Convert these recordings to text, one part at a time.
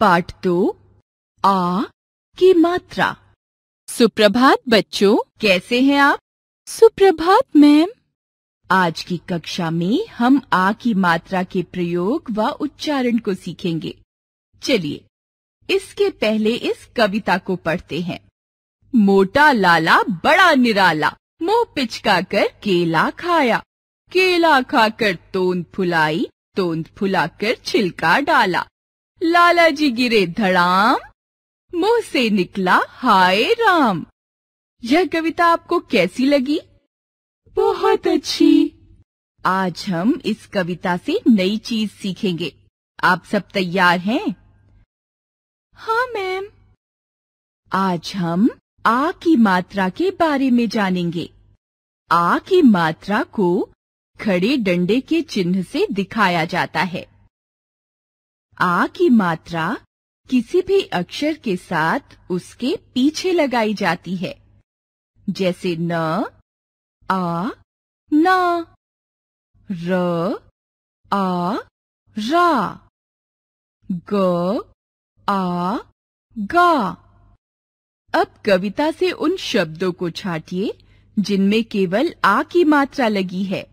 पाठ दो आ की मात्रा सुप्रभात बच्चों कैसे हैं आप सुप्रभात मैम आज की कक्षा में हम आ की मात्रा के प्रयोग व उच्चारण को सीखेंगे चलिए इसके पहले इस कविता को पढ़ते हैं मोटा लाला बड़ा निराला मुंह पिचका कर केला खाया केला खाकर तोंद फुलाई तोंद फुलाकर छिलका डाला लाला जी गिरे धड़ाम मुंह से निकला हाय राम यह कविता आपको कैसी लगी बहुत अच्छी आज हम इस कविता से नई चीज सीखेंगे आप सब तैयार हैं हाँ मैम आज हम आ की मात्रा के बारे में जानेंगे आ की मात्रा को खड़े डंडे के चिन्ह से दिखाया जाता है आ की मात्रा किसी भी अक्षर के साथ उसके पीछे लगाई जाती है जैसे न आ न र आ रा ग आ गा अब कविता से उन शब्दों को छाटिए जिनमें केवल आ की मात्रा लगी है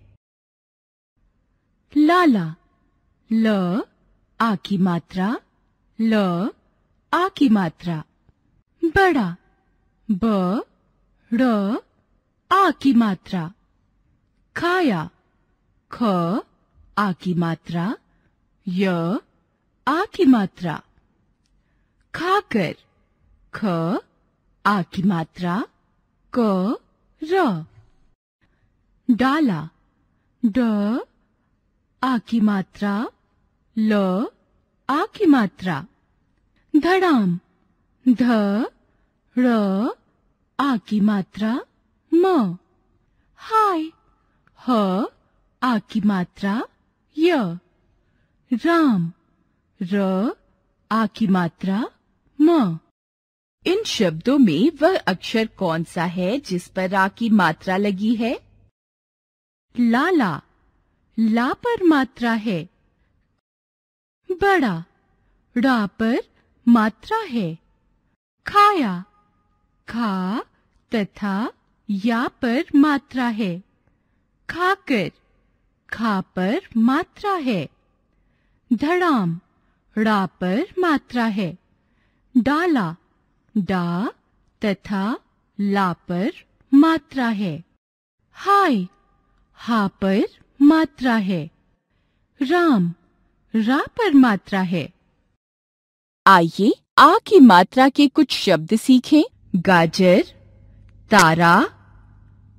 लाला ल आ की मात्रा ल आ की मात्रा बड़ा ब ड़ आ की मात्रा खाया ख आ की मात्रा य आ की मात्रा खाकर ख आ की मात्रा क र डाला ड आ की मात्रा ल की मात्रा धड़ाम ध र आ की मात्रा म हाय ह आ की मात्रा य राम र आ की मात्रा म इन शब्दों में वह अक्षर कौन सा है जिस पर आ की मात्रा लगी है लाला ला पर मात्रा है बड़ा रा पर मात्रा है खाया खा तथा या पर मात्रा है खाकर खा पर मात्रा है धड़ाम रा पर मात्रा है डाला डा तथा ला पर मात्रा है हाय हा पर मात्रा है राम रा पर मात्रा है आइए आ की मात्रा के कुछ शब्द सीखें गाजर तारा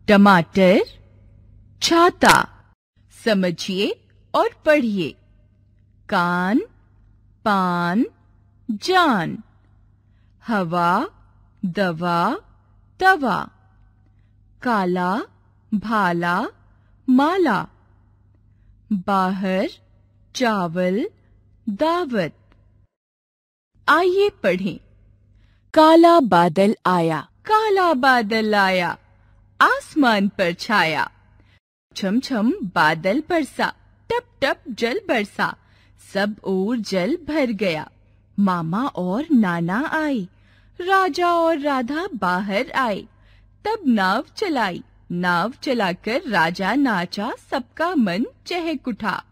टमाटर छाता समझिए और पढ़िए कान पान जान हवा दवा तवा काला भाला माला बाहर चावल दावत आइए पढ़ें काला बादल आया काला बादल आया आसमान पर छाया छम छम बादल बरसा टप टप जल बरसा सब ओर जल भर गया मामा और नाना आए राजा और राधा बाहर आए तब नाव चलाई नाव चलाकर राजा नाचा सबका मन चहक उठा